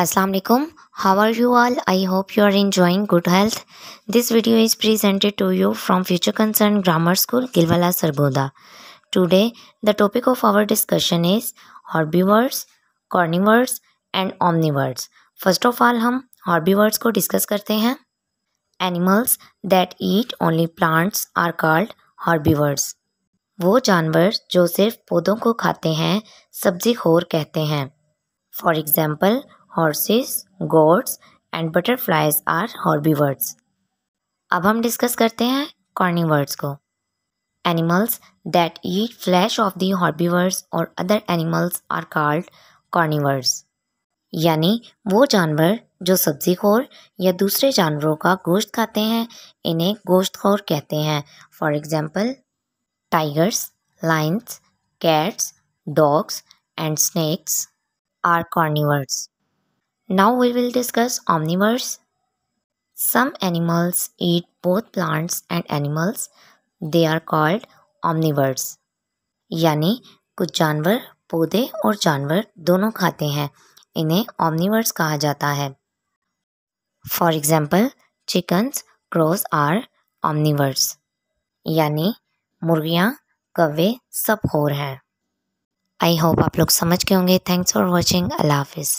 Aslam how are you all I hope you are enjoying good health this video is presented to you from future concern grammar school Gillwala Sargodha today the topic of our discussion is herbivores carnivores and omnivores first of all हम herbivores को discuss करते हैं animals that eat only plants are called herbivores वो जानवर जो सिर्फ पौधों को खाते हैं सब्जी खोर कहते हैं for example horses goats and butterflies are herbivores अब हम डिस्कस करते हैं कॉर्निवर्ड्स को animals that eat flesh of the herbivores और other animals are called carnivores यानी वो जानवर जो सब्जी खोर या दूसरे जानवरों का गोश्त खाते हैं इन्हें गोश्त खोर कहते हैं for example tigers lions cats dogs and snakes are carnivores Now we will discuss omnivores. Some animals eat both plants and animals. They are called omnivores. यानी कुछ जानवर पौधे और जानवर दोनों खाते हैं इन्हें ऑमनीवर्स कहा जाता है for example chickens crows are omnivores यानी मुर्गियाँ कवे सब होर हैं आई होप आप लोग समझ के होंगे थैंक्स फॉर वॉचिंग अल्लाह हाफिज़